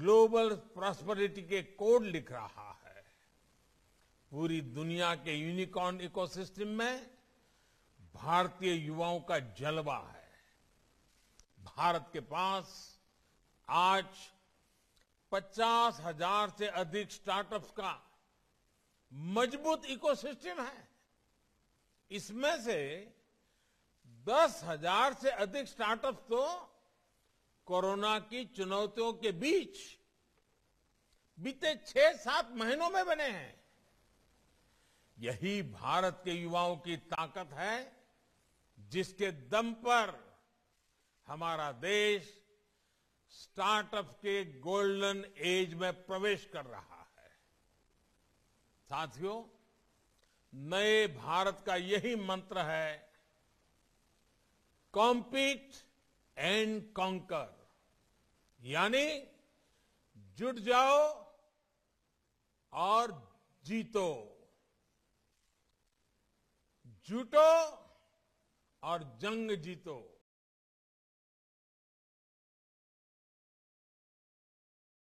global prosperity के code लिख रहा है पूरी दुनिया के यूनिकॉर्न इकोसिस्टम में भारतीय युवाओं का जलवा है भारत के पास आज पचास हजार से अधिक स्टार्टअप्स का मजबूत इकोसिस्टम है इसमें से दस हजार से अधिक स्टार्टअप्स तो कोरोना की चुनौतियों के बीच बीते छह सात महीनों में बने हैं यही भारत के युवाओं की ताकत है जिसके दम पर हमारा देश स्टार्टअप के गोल्डन एज में प्रवेश कर रहा है साथियों नए भारत का यही मंत्र है कॉम्पीट एंड कॉन्कर यानी जुट जाओ और जीतो जुटो और जंग जीतो